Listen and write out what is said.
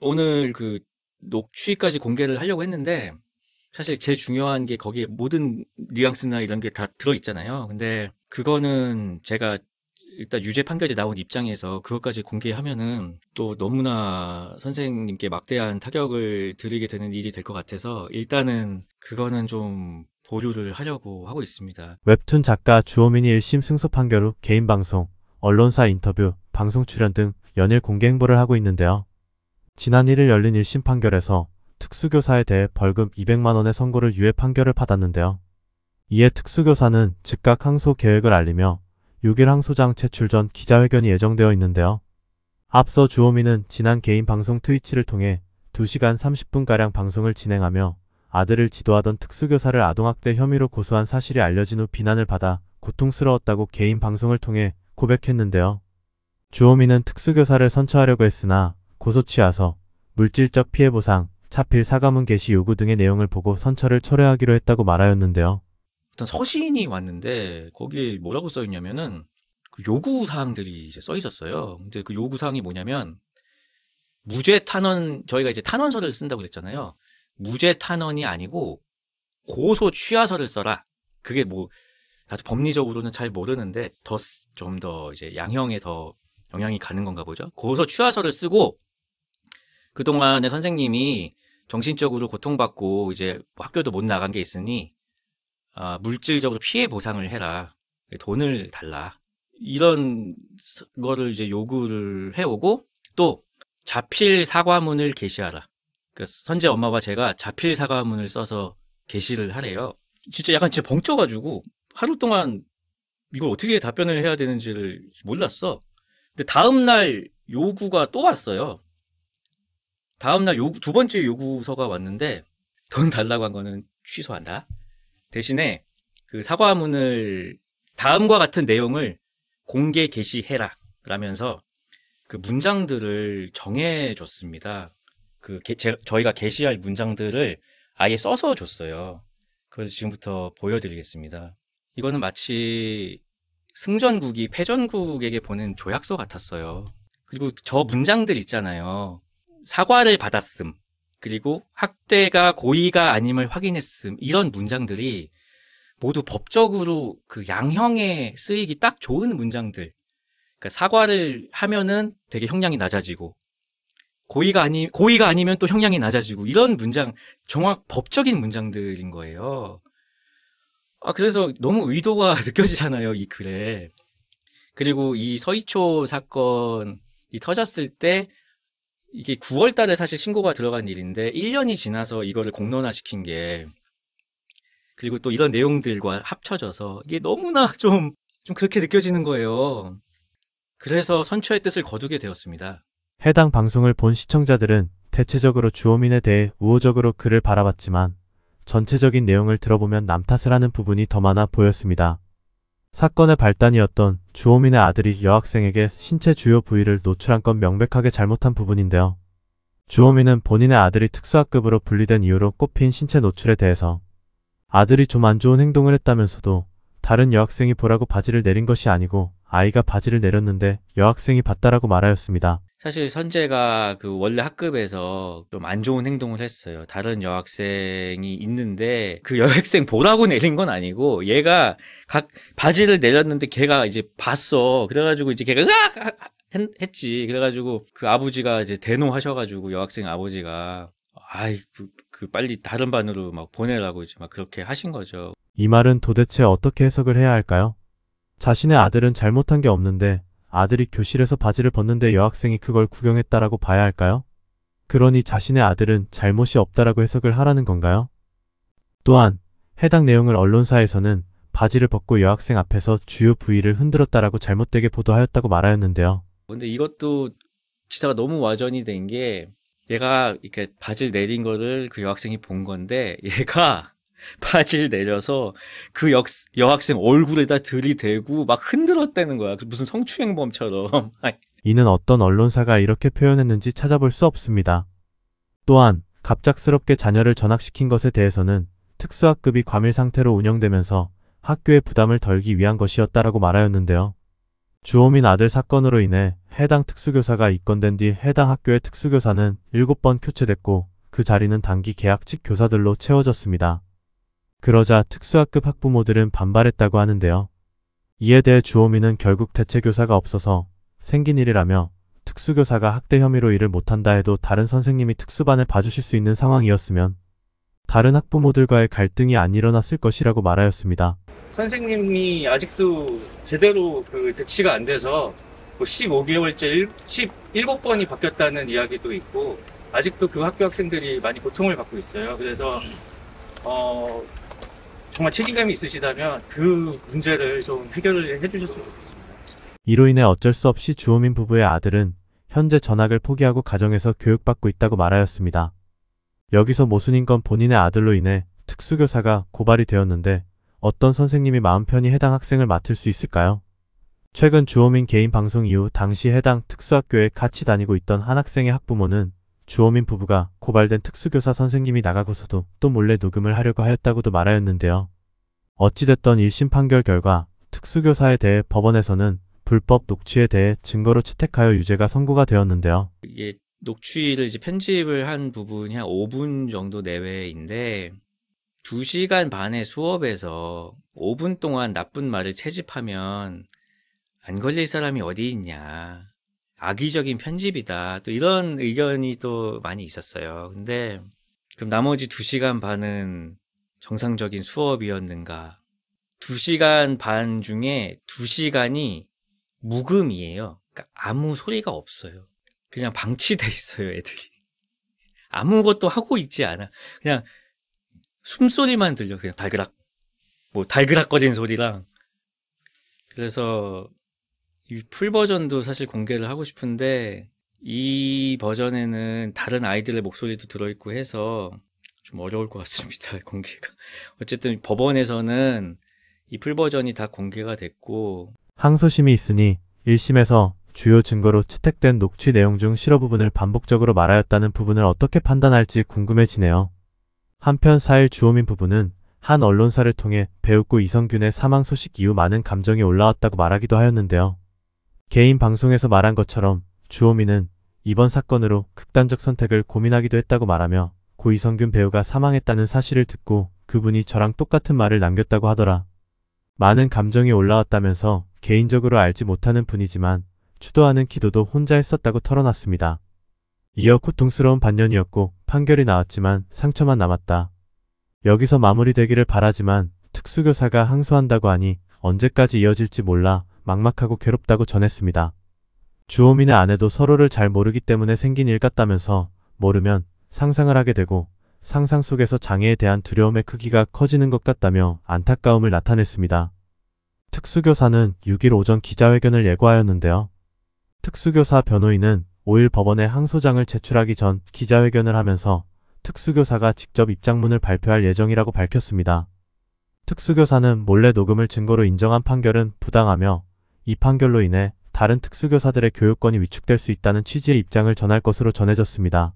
오늘 그 녹취까지 공개를 하려고 했는데 사실 제일 중요한 게 거기에 모든 뉘앙스나 이런 게 다 들어 있잖아요. 근데 그거는 제가 일단 유죄 판결이 나온 입장에서 그것까지 공개하면은 또 너무나 선생님께 막대한 타격을 드리게 되는 일이 될 것 같아서 일단은 그거는 좀 보류를 하려고 하고 있습니다. 웹툰 작가 주호민이 1심 승소 판결 후 개인 방송, 언론사 인터뷰, 방송 출연 등 연일 공개 행보를 하고 있는데요. 지난 1일 열린 1심 판결에서 특수교사에 대해 벌금 200만원의 선고를 유예 판결을 받았는데요. 이에 특수교사는 즉각 항소 계획을 알리며 6일 항소장 채출전 기자회견이 예정되어 있는데요. 앞서 주호미는 지난 개인 방송 트위치를 통해 2시간 30분가량 방송을 진행하며 아들을 지도하던 특수교사를 아동학대 혐의로 고소한 사실이 알려진 후 비난을 받아 고통스러웠다고 개인 방송을 통해 고백했는데요. 주호미는 특수교사를 선처하려고 했으나 고소취하서, 물질적 피해보상, 차필 사과문 게시 요구 등의 내용을 보고 선처를 철회하기로 했다고 말하였는데요. 어떤 서신이 왔는데 거기에 뭐라고 써 있냐면은 그 요구 사항들이 이제 써 있었어요. 근데 그 요구 사항이 뭐냐면 무죄 탄원 저희가 이제 탄원서를 쓴다고 그랬잖아요. 무죄 탄원이 아니고 고소 취하서를 써라. 그게 뭐 나도 법리적으로는 잘 모르는데 더 좀더 더 이제 양형에 더 영향이 가는 건가 보죠. 고소 취하서를 쓰고 그동안에 선생님이 정신적으로 고통받고 이제 학교도 못 나간 게 있으니 아, 물질적으로 피해 보상을 해라. 돈을 달라. 이런 거를 이제 요구를 해오고 또 자필 사과문을 게시하라. 그러니까 선재 엄마와 제가 자필 사과문을 써서 게시를 하래요. 진짜 약간 진짜 벙쪄가지고 하루 동안 이걸 어떻게 답변을 해야 되는지를 몰랐어. 근데 다음날 요구가 또 왔어요. 다음날 요구, 두 번째 요구서가 왔는데 돈 달라고 한 거는 취소한다. 대신에 그 사과문을 다음과 같은 내용을 공개 게시해라. 라면서 그 문장들을 정해줬습니다. 그 게, 제, 저희가 게시할 문장들을 아예 써서 줬어요. 그래서 지금부터 보여드리겠습니다. 이거는 마치 승전국이 패전국에게 보낸 조약서 같았어요. 그리고 저 문장들 있잖아요. 사과를 받았음. 그리고 학대가 고의가 아님을 확인했음. 이런 문장들이 모두 법적으로 그 양형에 쓰이기 딱 좋은 문장들. 그러니까 사과를 하면은 되게 형량이 낮아지고 고의가 아니 고의가 아니면 또 형량이 낮아지고 이런 문장 정확 법적인 문장들인 거예요. 아 그래서 너무 의도가 느껴지잖아요 이 글에. 그리고 이 서희초 사건이 터졌을 때 이게 9월 달에 사실 신고가 들어간 일인데 1년이 지나서 이거를 공론화시킨 게 그리고 또 이런 내용들과 합쳐져서 이게 너무나 좀, 좀 그렇게 느껴지는 거예요. 그래서 선처의 뜻을 거두게 되었습니다. 해당 방송을 본 시청자들은 대체적으로 주호민에 대해 우호적으로 글을 바라봤지만 전체적인 내용을 들어보면 남 탓을 하는 부분이 더 많아 보였습니다. 사건의 발단이었던 주호민의 아들이 여학생에게 신체 주요 부위를 노출한 건 명백하게 잘못한 부분인데요. 주호민은 본인의 아들이 특수학급으로 분리된 이유로 꼽힌 신체 노출에 대해서 아들이 좀 안 좋은 행동을 했다면서도 다른 여학생이 보라고 바지를 내린 것이 아니고 아이가 바지를 내렸는데 여학생이 봤다라고 말하였습니다. 사실 선재가 그 원래 학급에서 좀 안 좋은 행동을 했어요. 다른 여학생이 있는데 그 여학생 보라고 내린 건 아니고 얘가 각 바지를 내렸는데 걔가 이제 봤어. 그래가지고 이제 걔가 으악! 했지. 그래가지고 그 아버지가 이제 대노하셔가지고 여학생 아버지가 아이 그, 그 빨리 다른 반으로 막 보내라고 이제 막 그렇게 하신 거죠. 이 말은 도대체 어떻게 해석을 해야 할까요? 자신의 아들은 잘못한 게 없는데 아들이 교실에서 바지를 벗는데 여학생이 그걸 구경했다라고 봐야 할까요? 그러니 자신의 아들은 잘못이 없다라고 해석을 하라는 건가요? 또한 해당 내용을 언론사에서는 바지를 벗고 여학생 앞에서 주요 부위를 흔들었다라고 잘못되게 보도하였다고 말하였는데요. 근데 이것도 기사가 너무 와전이 된 게 얘가 이렇게 바지를 내린 거를 그 여학생이 본 건데 얘가 바지를 내려서 그 역, 여학생 얼굴에다 들이대고 막 흔들었다는 거야. 그 무슨 성추행범처럼. 이는 어떤 언론사가 이렇게 표현했는지 찾아볼 수 없습니다. 또한 갑작스럽게 자녀를 전학시킨 것에 대해서는 특수학급이 과밀 상태로 운영되면서 학교의 부담을 덜기 위한 것이었다라고 말하였는데요. 주호민 아들 사건으로 인해 해당 특수교사가 입건된 뒤 해당 학교의 특수교사는 7번 교체됐고 그 자리는 단기 계약직 교사들로 채워졌습니다. 그러자 특수학급 학부모들은 반발했다고 하는데요. 이에 대해 주호미는 결국 대체교사가 없어서 생긴 일이라며 특수교사가 학대 혐의로 일을 못한다 해도 다른 선생님이 특수반을 봐주실 수 있는 상황이었으면 다른 학부모들과의 갈등이 안 일어났을 것이라고 말하였습니다. 선생님이 아직도 제대로 그 대치가 안 돼서 뭐 15개월째 1, 17번이 바뀌었다는 이야기도 있고 아직도 그 학교 학생들이 많이 고통을 받고 있어요. 그래서 어, 정말 책임감이 있으시다면 그 문제를 좀 해결을 해주셨으면 좋겠습니다. 이로 인해 어쩔 수 없이 주호민 부부의 아들은 현재 전학을 포기하고 가정에서 교육받고 있다고 말하였습니다. 여기서 모순인 건 본인의 아들로 인해 특수교사가 고발이 되었는데 어떤 선생님이 마음 편히 해당 학생을 맡을 수 있을까요? 최근 주호민 개인 방송 이후 당시 해당 특수학교에 같이 다니고 있던 한 학생의 학부모는 주호민 부부가 고발된 특수교사 선생님이 나가고서도 또 몰래 녹음을 하려고 하였다고도 말하였는데요. 어찌됐던 1심 판결 결과 특수교사에 대해 법원에서는 불법 녹취에 대해 증거로 채택하여 유죄가 선고가 되었는데요. 이게 녹취를 이제 편집을 한 부분이 한 5분 정도 내외인데 2시간 반의 수업에서 5분 동안 나쁜 말을 채집하면 안 걸릴 사람이 어디 있냐. 악의적인 편집이다. 또 이런 의견이 또 많이 있었어요. 근데 그럼 나머지 2시간 반은 정상적인 수업이었는가? 2시간반 중에 2시간이 무금이에요. 그러니까 아무 소리가 없어요. 그냥 방치돼 있어요, 애들이. 아무것도 하고 있지 않아. 그냥 숨소리만 들려. 그냥 달그락. 뭐 달그락거리는 소리랑. 그래서 이풀 버전도 사실 공개를 하고 싶은데 이 버전에는 다른 아이들의 목소리도 들어있고 해서 좀 어려울 것 같습니다 공개가 어쨌든 법원에서는 이 풀 버전이 다 공개가 됐고 항소심이 있으니 1심에서 주요 증거로 채택된 녹취 내용 중 실어 부분을 반복적으로 말하였다는 부분을 어떻게 판단할지 궁금해지네요. 한편 4일 주호민 부부는 한 언론사를 통해 배우고 이성균의 사망 소식 이후 많은 감정이 올라왔다고 말하기도 하였는데요. 개인 방송에서 말한 것처럼 주호민은 이번 사건으로 극단적 선택을 고민하기도 했다고 말하며 고이성균 배우가 사망했다는 사실을 듣고 그분이 저랑 똑같은 말을 남겼다고 하더라. 많은 감정이 올라왔다면서 개인적으로 알지 못하는 분이지만 추도하는 기도도 혼자 했었다고 털어놨습니다. 이어 고통스러운 반년이었고 판결이 나왔지만 상처만 남았다. 여기서 마무리되기를 바라지만 특수교사가 항소한다고 하니 언제까지 이어질지 몰라 막막하고 괴롭다고 전했습니다. 주호민의 아내도 서로를 잘 모르기 때문에 생긴 일 같다면서 모르면 상상을 하게 되고 상상 속에서 장애에 대한 두려움의 크기가 커지는 것 같다며 안타까움을 나타냈습니다. 특수교사는 6일 오전 기자회견을 예고하였는데요. 특수교사 변호인은 5일 법원에 항소장을 제출하기 전 기자회견을 하면서 특수교사가 직접 입장문을 발표할 예정이라고 밝혔습니다. 특수교사는 몰래 녹음을 증거로 인정한 판결은 부당하며 이 판결로 인해 다른 특수교사들의 교육권이 위축될 수 있다는 취지의 입장을 전할 것으로 전해졌습니다.